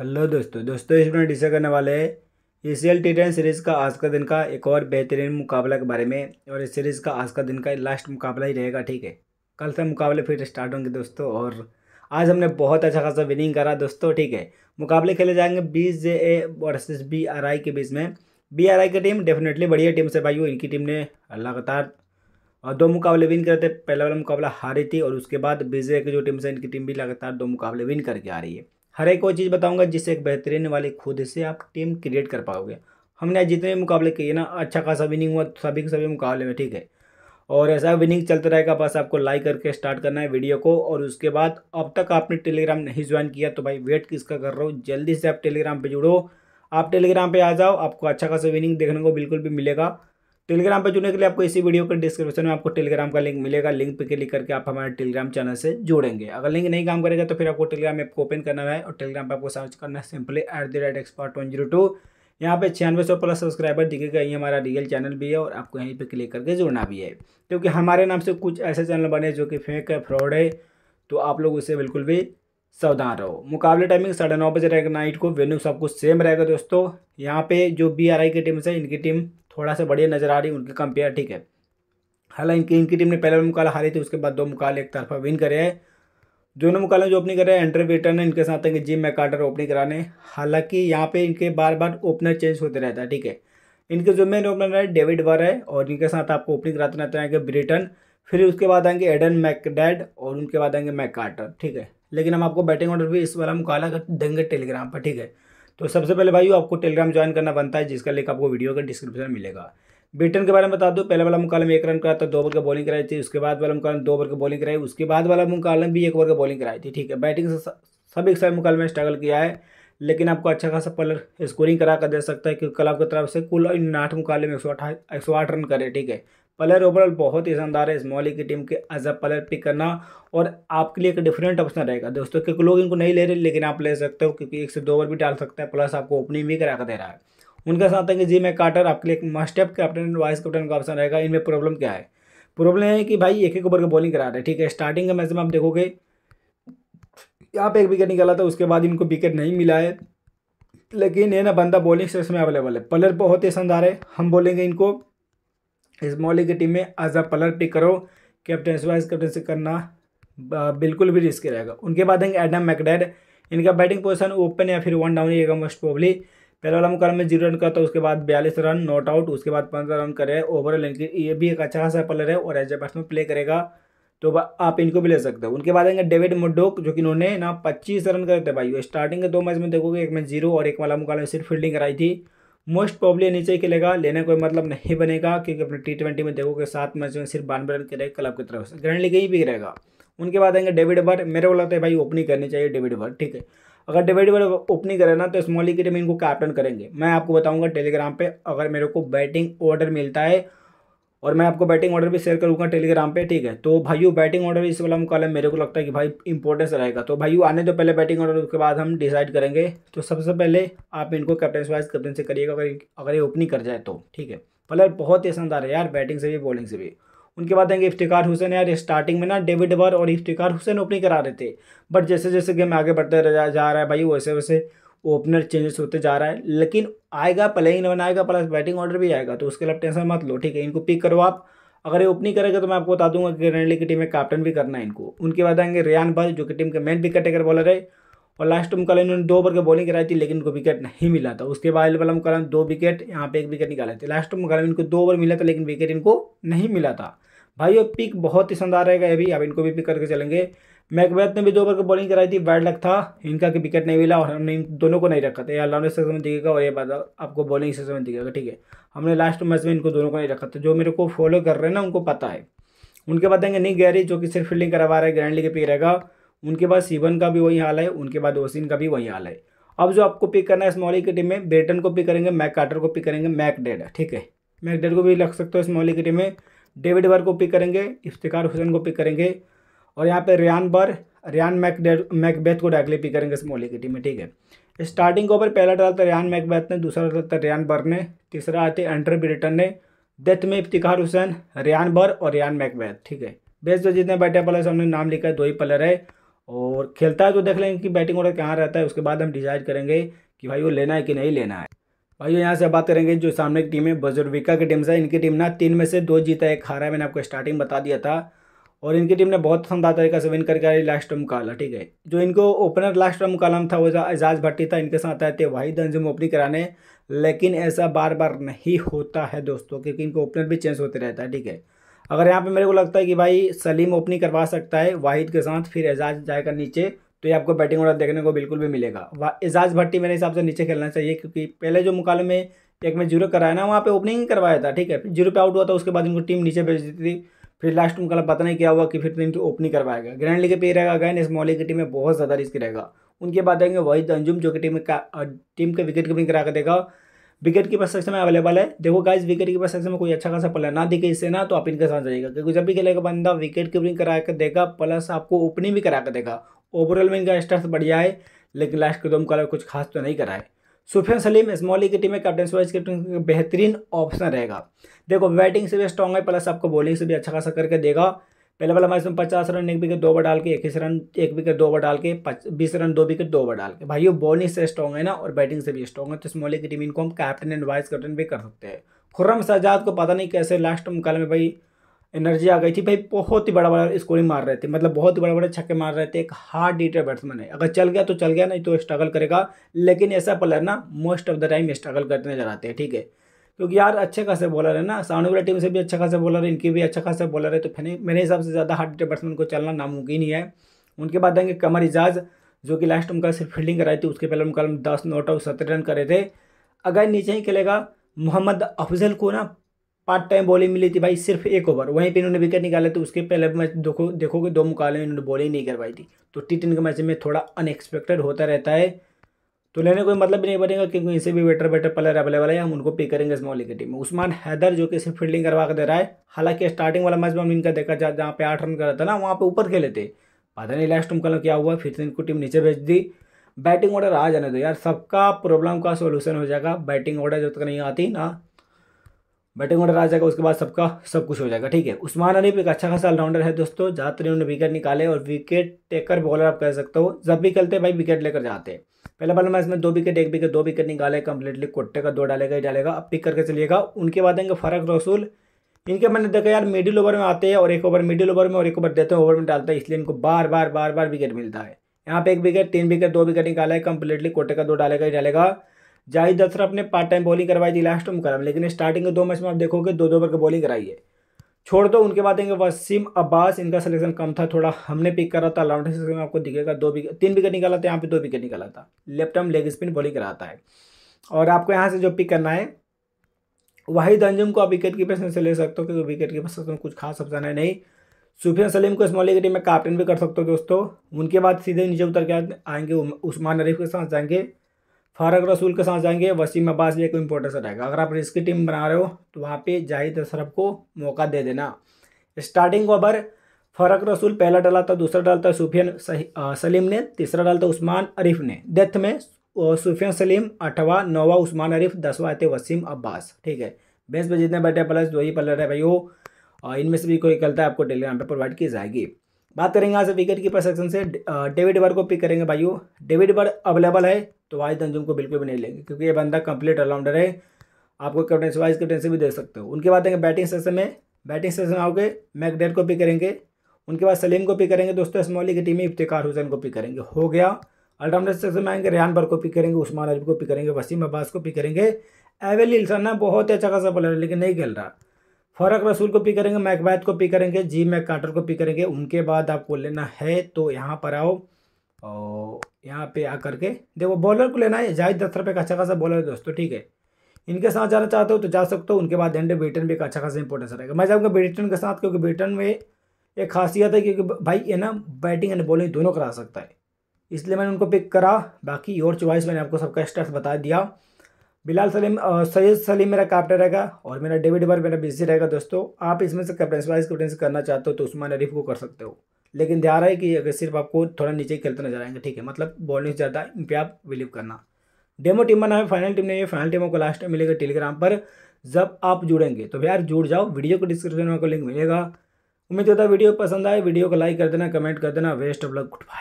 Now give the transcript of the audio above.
hello दोस्तों दोस्तों इसमें डिस्कस करने वाले हैं A C L T ten series का आज का दिन का एक और बेहतरीन मुकाबला के बारे में और इस सीरीज़ का आज का दिन का लास्ट मुकाबला ही रहेगा ठीक है कल से मुकाबले फिर स्टार्ट होंगे दोस्तों और आज हमने बहुत अच्छा खासा विनिंग करा दोस्तों ठीक है मुकाबले खेले जाएंगे B J A versus B R I के बीच में बी आर आई की टीम डेफिनेटली बढ़िया टीम से भाई इनकी टीम ने लगातार और दो मुकाबले विन करे थे पहला वाला मुकाबला हारी थी और उसके बाद बी जे की जो टीम से इनकी टीम भी लगातार दो मुकाबले विन करके आ रही है हर एक वो चीज़ बताऊंगा जिससे एक बेहतरीन वाली खुद से आप टीम क्रिएट कर पाओगे हमने आज जितने भी मुकाबले किए ना अच्छा खासा विनिंग हुआ सभी के सभी मुकाबले में ठीक है और ऐसा विनिंग चलता रहेगा बस आपको लाइक करके स्टार्ट करना है वीडियो को और उसके बाद अब तक आपने टेलीग्राम नहीं ज्वाइन किया तो भाई वेट किसका कर रहा हूँ जल्दी से आप टेलीग्राम पर जुड़ो आप टेलीग्राम पर आ जाओ आपको अच्छा खासा विनिंग देखने को बिल्कुल भी मिलेगा टेलीग्राम पर जुड़ने के लिए आपको इसी वीडियो के डिस्क्रिप्शन में आपको टेलीग्राम का लिंक मिलेगा लिंक पर क्लिक करके आप हमारे टेलीग्राम चैनल से जुड़ेंगे अगर लिंक नहीं काम करेगा तो फिर आपको टेलीग्राम ऐप को ओपन करना है और टेलीग्राम पर आपको सर्च करना है simply at the rate expert one zero two यहाँ पे छियानवे सौ प्लस सब्सक्राइबर दिखेगा ये हमारा रियल चैनल भी है और आपको यहीं पर क्लिक करके जुड़ना भी है क्योंकि हमारे नाम से कुछ ऐसे चैनल बने जो कि फेक है फ्रॉड है तो आप लोग उससे बिल्कुल भी सावधान रहो मुकाबले टाइमिंग साढ़े नौ बजे रहेगा नाइट को वेन्यू सब कुछ सेम रहेगा दोस्तों यहाँ पे जो बी आर आई की टीम है इनकी टीम थोड़ा सा बढ़िया नजर आ रही है उनके कंपेयर ठीक है हालांकि इनकी टीम ने पहला मुकाबला हारी थी उसके बाद दो मुकाबले एक तरफा विन करे हैं दोनों मुकाबले जो ओपनिंग कर रहे हैं एंड्रे बेटर है इनके साथ आएंगे जिम मैकार्डर ओपनिंग कराने हालांकि यहाँ पे इनके बार बार ओपनर चेंज होते रहता है ठीक है इनके जो मेन ओपनर है डेविड वर है और इनके साथ आपको ओपनिंग कराते रहते हैं ब्रिटन फिर उसके बाद आएंगे एडन मैकडैड और उनके बाद आएंगे मैकार्टर ठीक है लेकिन हम आपको बैटिंग ऑर्डर भी इस वाला मुकाबला कर देंगे टेलीग्राम पर ठीक है तो सबसे पहले भाई आपको टेलीग्राम ज्वाइन करना बनता है जिसका लिंक आपको वीडियो का डिस्क्रिप्शन में मिलेगा ब्रिटेन के बारे में बता दो पहले वाला मुकाबला एक रन करा था दो ओवर का बॉलिंग कराई थी उसके बाद वाला मुकाबला दो ओवर की बॉलिंग कराई उसके बाद वाला मुकाबला भी एक ओवर का बॉलिंग कराई थी ठीक है बैटिंग से सब एक सारे मुकाबले में स्ट्रगल किया है लेकिन आपको अच्छा खासा पलर स्कोरिंग करा कर दे सकता है क्योंकि कल आपकी तरफ से कुल इन आठ मुकाबले में एक सौ अठा एक सौ आठ रन करे ठीक है प्लेयर ओवरऑल बहुत ही शानदार है इस मौली की टीम के एज अ प्लेयर पिक करना और आपके लिए एक डिफरेंट ऑप्शन रहेगा दोस्तों क्योंकि लोग इनको नहीं ले रहे लेकिन आप ले सकते हो क्योंकि एक से दो ओवर भी डाल सकते हैं प्लस आपको ओपनिंग भी करा कर दे रहा है उनके साथ आएंगे जी मैं कार्टर आपके लिए एक मस्टअप कैप्टन वाइस कैप्टन का ऑप्शन रहेगा इनमें प्रॉब्लम क्या है प्रॉब्लम है कि भाई एक एक ओवर का बॉलिंग करा रहे हैं ठीक है स्टार्टिंग के मैच में आप देखोगे यहाँ पे एक विकेट निकाला था उसके बाद इनको विकेट नहीं मिला है लेकिन ये ना बंदा बॉलिंग सेक्शन में अवेलेबल है प्लेयर बहुत ही शानदार है हम बोलेंगे इनको इस मौली की टीम में एज अ पलर पिक करो कैप्टन वाइस से करना बिल्कुल भी रिस्क रहेगा उनके बाद आएंगे एडम मैकडेड इनका बैटिंग पोजिशन ओपन या फिर वन डाउन ही मोस्ट प्रोबली पहले वाला मुकाबला में जीरो रन का था उसके बाद बयालीस रन नॉट आउट उसके बाद पंद्रह रन करे ओवरऑल इनकी ये भी एक अच्छा खासा प्लेयर है और एज ए बैट्समैन प्ले करेगा तो आप इनको भी ले सकते हो उनके बाद आएंगे डेविड मुडोक जो कि इन्होंने ना पच्चीस रन करे थे भाई स्टार्टिंग के दो मैच में देखोगे एक मैच जीरो और एक वाला मुकाबला में सिर्फ फील्डिंग कराई थी मोस्ट प्रॉब्ली नीचे ही खेलेगा लेने कोई मतलब नहीं बनेगा क्योंकि अपने टी ट्वेंटी में देखोगे सात मैच में सिर्फ बानवे रन करेगा क्लब की तरफ से ग्रैंड लीग ही भी रहेगा उनके बाद आएंगे डेविड बर्ड मेरे को लगता है भाई ओपनिंग करनी चाहिए डेविड बर्ड ठीक है अगर डेविड बर्ड ओपनिंग करें ना तो स्मॉल लीग की टीम इनको कैप्टन करेंगे मैं आपको बताऊंगा टेलीग्राम पर अगर मेरे को बैटिंग ऑर्डर मिलता है और मैं आपको बैटिंग ऑर्डर भी शेयर करूँगा टेलीग्राम पे ठीक है तो भाइयों बैटिंग ऑर्डर इस वाला मुकालम मेरे को लगता है कि भाई इंपॉर्टेंस रहेगा तो भाइयों आने तो पहले बैटिंग ऑर्डर उसके बाद हम डिसाइड करेंगे तो सबसे पहले आप इनको कैप्टन वाइज कैप्टन से करिएगा अगर अगर ये ओपनिंग कर जाए तो ठीक है प्लेयर बहुत ही शानदार है यार बैटिंग से भी बॉलिंग से भी उनके बाद आएंगे इफ्तिकार हुसैन यार स्टार्टिंग में ना डेविड वर और इफ्तिकार हुसैन ओपनिंग करा रहे थे बट जैसे जैसे गेम आगे बढ़ते जा रहा है भाई वैसे वैसे ओपनर चेंजेस होते जा रहा है लेकिन आएगा प्लेइंग इलेवन आएगा प्लस बैटिंग ऑर्डर भी आएगा तो उसके लिए टेंशन मत लो ठीक है इनको पिक करो आप अगर ये ओपनिंग करेगा तो मैं आपको बता दूंगा कि रणली की टीम में कैप्टन भी करना है इनको उनके बाद आएंगे रियान बल जो कि टीम के मेन विकेट टेकर बॉलर है और लास्ट में कल इन्होंने दो ओवर के बॉलिंग कराई थी लेकिन इनको विकेट नहीं मिला था उसके बाद अलम कल दो विकेट यहाँ पे एक विकेट निकाले थे लास्ट में कल इनको दो ओवर मिला था लेकिन विकेट इनको नहीं मिला था भाई ये पिक बहुत ही शानदार रहेगा अभी आप इनको भी पिक करके चलेंगे मैकबैथ ने भी दो ओवर की बॉलिंग कराई थी बैड लग था इनका कि विकेट नहीं मिला और हमने इन दोनों को नहीं रखा था ये ऑलराउंडर सेक्शन में दिखेगा और ये बात आपको बॉलिंग सेक्शन में दिखेगा ठीक है हमने लास्ट मैच में इनको दोनों को नहीं रखा था जो मेरे को फॉलो कर रहे हैं ना उनको पता है उनके बाद देंगे निक गैरी जो कि सिर्फ फील्डिंग करवा रहे ग्रैंड लीग के रहेगा उनके बाद सीवन का भी वही हाल है उनके बाद ओसिन का भी वही हाल है अब जो आपको पिक करना है स्मॉली की टीम में ब्रेटन को पिक करेंगे मैक कार्टर को पिक करेंगे मैक डेड ठीक है मैक डेड को भी रख सकते हो स्मॉली की टीम में डेविड वर को पिक करेंगे इफ्तिकार हुसैन को पिक करेंगे और यहाँ पे रियान बर रियान मैकडे मैकबेथ को डायरेक्टली पिक करेंगे इस की टीम में ठीक है स्टार्टिंग ओवर पहला डालता था रेयान मैकबेथ ने दूसरा डालता था रियान बर ने तीसरा आते एंटर ब्रिटन ने डेथ में इफ्तिकार हुसैन रियान बर और रियान मैकबैथ ठीक है बेस्ट जो जितने बैटिंग प्लेयर हमने नाम लिखा है दो ही प्लेयर है और खेलता है तो देख लेंगे कि बैटिंग ऑर्डर कहाँ रहता है उसके बाद हम डिसाइड करेंगे कि भाई वो लेना है कि नहीं लेना है भाई यहाँ से बात करेंगे जो सामने की टीम है बजुर्विका की टीम से इनकी टीम ना तीन में से दो जीता है एक हारा मैंने आपको स्टार्टिंग बता दिया था और इनकी टीम ने बहुत शानदार तरीके से विन करके आई लास्ट टाइम काला ठीक है जो इनको ओपनर लास्ट टाइम मुकालम था वो एजाज भट्टी था इनके साथ आए थे वाहिद अंजुम ओपनिंग कराने लेकिन ऐसा बार बार नहीं होता है दोस्तों क्योंकि इनको ओपनर भी चेंज होते रहता है ठीक है अगर यहाँ पे मेरे को लगता है कि भाई सलीम ओपनिंग करवा सकता है वाहिद के साथ फिर एजाज जाएगा नीचे तो ये आपको बैटिंग ऑर्डर देखने को बिल्कुल भी मिलेगा एजाज भट्टी मेरे हिसाब से नीचे खेलना चाहिए क्योंकि पहले जो मुकाल में एक में जीरो कराया ना वहाँ पे ओपनिंग करवाया था ठीक है जीरो पे आउट हुआ था उसके बाद इनको टीम नीचे भेज दी थी फिर लास्ट में कल पता नहीं क्या हुआ कि फिर तो इनकी ओपनिंग करवाएगा ग्रैंड लीग पे रहेगा अगैन इस मौली की टीम में बहुत ज़्यादा रिस्क रहेगा उनके बाद आएंगे वहीद अंजुम जो कि टीम का टीम के विकेट कीपिंग करा कर देगा विकेट कीपर सेक्शन में अवेलेबल है देखो गाइज विकेट कीपर सेक्शन में कोई अच्छा खासा प्लेयर ना दिखे इससे ना तो आप इनके साथ जाइएगा क्योंकि जब भी खेलेगा बंदा विकेट कीपिंग करा कर देगा प्लस आपको ओपनिंग भी करा कर देगा ओवरऑल में इनका स्टार्स बढ़िया है लेकिन लास्ट के दो हम कुछ खास तो नहीं कराए सुफियान सलीम इस्मॉली की टीम में कैप्टन वाइस कैप्टन बेहतरीन ऑप्शन रहेगा देखो बैटिंग से भी स्ट्रॉग है प्लस आपको बॉलिंग से भी अच्छा खासा करके देगा पहले वाला मैच में पचास रन एक विकेट दो बार डाल के इक्कीस रन एक विकेट दो बार डाल के बीस रन दो विकेट दो बार डाल के भाई बॉलिंग से स्ट्रॉन्ग है ना और बैटिंग से भी स्ट्रॉग है तो इस्मॉली की टीम इनको हम कैप्टन एंड वाइस कैप्टन भी कर सकते हैं खुर्रम सजाद को पता नहीं कैसे लास्ट मुकाल में भाई एनर्जी आ गई थी भाई बहुत ही बड़ा बड़ा स्कोरिंग मार रहे थे मतलब बहुत ही बड़े बड़े छक्के मार रहे थे एक हार्ड ईटर बैट्समैन है अगर चल गया तो चल गया नहीं तो स्ट्रगल करेगा लेकिन ऐसा प्लेयर ना most of the time struggle करते नजर आते हैं ठीक है क्योंकि यार अच्छे खासे बॉलर है ना सामने वाली टीम से भी अच्छा खासा बॉलर है इनकी भी अच्छा खासा बॉलर है तो फिर मेरे हिसाब से ज़्यादा हार्ड ईटर बैट्समैन को चलना नामुमकिन ही है उनके बाद आएंगे कमर इजाज़ जो कि लास्ट उनका सिर्फ फील्डिंग कराई थी उसके पहले उनका दस नोट आउट सत्रह रन करे थे अगर नीचे ही खेलेगा मोहम्मद अफजल को ना पार्ट टाइम बॉलिंग मिली थी भाई सिर्फ एक ओवर वहीं पे इन्होंने विकेट निकाले तो उसके पहले मैच देखो देखोगे दो मुकाबले में इन्होंने बॉलिंग नहीं करवाई थी तो टी ट्वेंटी के मैच में थोड़ा अनएक्सपेक्टेड होता रहता है तो लेने कोई मतलब भी नहीं बनेगा क्योंकि इनसे भी बेटर बेटर प्लेयर अवेलेबल है हम उनको पे करेंगे इस मॉलिंग की टीम में उस्मान हैदर जो कि सिर्फ फील्डिंग करवा कर दे रहा है हालांकि स्टार्टिंग वाला मैच में हमने इनका देखा जहाँ पे आठ रन करा था ना वहाँ पे ऊपर खेले थे पता नहीं लास्ट टुम कल क्या हुआ फिर से इनको टीम नीचे भेज दी बैटिंग ऑर्डर आ जाने दो यार सबका प्रॉब्लम का सोल्यूशन हो जाएगा बैटिंग ऑर्डर जब तक नहीं आती ना बैटिंग ऑर्डर आ जाएगा उसके बाद सबका सब कुछ हो जाएगा ठीक है उस्मान अनीब एक अच्छा खासा ऑलराउंडर है दोस्तों जहाँ उन्होंने विकेट निकाले और विकेट टेकर बॉलर आप कह सकते हो जब भी खेलते भाई विकेट लेकर जाते हैं पहला बल्ला मैच में दो विकेट एक विकेट दो विकेट निकाले कंप्लीटली कोट्टे का दो डालेगा ही डालेगा अब पिक करके चलिएगा उनके बाद आएंगे फरक रसूल इनके मैंने देखा यार मिडिल ओवर में आते हैं और एक ओवर मिडिल ओवर में और एक ओवर देते हैं ओवर में डालते हैं इसलिए इनको बार बार बार बार विकेट मिलता है यहाँ पे एक विकेट तीन विकेट दो विकेट निकाला है कंप्लीटली कोटे का दो डालेगा ही डालेगा जाहिद अशरफ ने पार्ट टाइम बॉलिंग करवाई थी लास्ट में करा लेकिन स्टार्टिंग के दो मैच में आप देखोगे दो दो ओवर की बॉलिंग कराई है छोड़ दो उनके बाद आएंगे वसीम अब्बास इनका सिलेक्शन कम था थोड़ा हमने पिक करा था लाउंड में आपको दिखेगा दो विकेट तीन विकेट निकाला था यहाँ पे दो विकेट निकाला था left arm leg spin bowling कराता है और आपको यहाँ से जो पिक करना है वाहिद अंजुम को आप विकेट कीपर से ले सकते हो क्योंकि विकेट कीपर से कुछ खास अफसान है नहीं सुफिया सलीम को स्मॉल लीग टीम में कैप्टन भी कर सकते हो दोस्तों उनके बाद सीधे नीचे उतर के आएंगे उस्मान अरीफ के साथ जाएंगे फारग रसूल के साथ जाएंगे वसीम अब्बास भी एक इम्पोर्टेंस रहेगा अगर आप रिस्क टीम बना रहे हो तो वहाँ पे जाहिद अशरफ को मौका दे देना स्टार्टिंग ओवर फारक रसूल पहला डाला था दूसरा डाला था सूफियान सलीम ने तीसरा डाला था उस्मान अरिफ ने डेथ में सूफियान सलीम अठवा नौवा उस्मान अरिफ दसवा आते वसीम अब्बास ठीक है बेस्ट पर जितने बैठे प्लस दो ही पलर है भाई वो इनमें से भी कोई निकलता है आपको टेलीग्राम पर प्रोवाइड की जाएगी बात करेंगे आज विकेट कीपर सेक्शन से डेविड बर्ग को पिक करेंगे भाइयों डेविड वर अवेलेबल है तो वाइस अंजुम तो को बिल्कुल भी नहीं लेंगे क्योंकि ये बंदा कंप्लीट ऑलराउंडर है आपको कैप्टनसी वाइस कैप्टनसी भी दे सकते हो उनके बाद आएंगे बैटिंग सेशन में बैटिंग सेशन आओगे मैकडेट को पिक करेंगे उनके बाद सलीम को पिक करेंगे दोस्तों स्मॉली की टीम में इफ्तिकार हुसैन को पिक करेंगे हो गया ऑलराउंडर सेक्शन में आएंगे रेहान बर को पिक करेंगे उस्मान अजब को पिक करेंगे वसीम अब्बास को पिक करेंगे एवेल इल्सना बहुत ही अच्छा खासा बॉलर है लेकिन नहीं खेल रहा फरक रसूल को पिक करेंगे मैकबैथ को पिक करेंगे जी मैक कार्टर को पिक करेंगे उनके बाद आपको लेना है तो यहाँ पर आओ और यहाँ पे आकर के देखो बॉलर को लेना है जाहिद दस रुपये का अच्छा खासा बॉलर है दोस्तों ठीक है इनके साथ जाना चाहते हो तो जा सकते हो उनके बाद एंड ब्रिटेन भी एक अच्छा खासा इंपॉर्टेंस रहेगा मैं जाऊँगा ब्रिटेन के साथ क्योंकि ब्रिटेन में एक खासियत है क्योंकि भाई ये ना बैटिंग एंड बॉलिंग दोनों करा सकता है इसलिए मैंने उनको पिक करा बाकी और चॉइस मैंने आपको सबका स्टार्ट बता दिया बिलाल सलीम सैयद सलीम मेरा कैप्टन रहेगा और मेरा डेविड बर मेरा बिजी रहेगा दोस्तों आप इसमें से कैप्टन वाइज कैप्टन करना चाहते हो तो उस्मान रिफ को कर सकते हो लेकिन ध्यान रहे कि अगर सिर्फ आपको थोड़ा नीचे खेलते नजर आएंगे ठीक है मतलब बॉलिंग ज़्यादा इन पर आप बिलीव करना डेमो टीम है फाइनल टीम नहीं है फाइनल टीम आपको लास्ट टाइम मिलेगा टेलीग्राम पर जब आप जुड़ेंगे तो यार जुड़ जाओ वीडियो को डिस्क्रिप्शन में आपको लिंक मिलेगा उम्मीद होता है वीडियो पसंद आए वीडियो को लाइक कर देना कमेंट कर देना best of luck good bye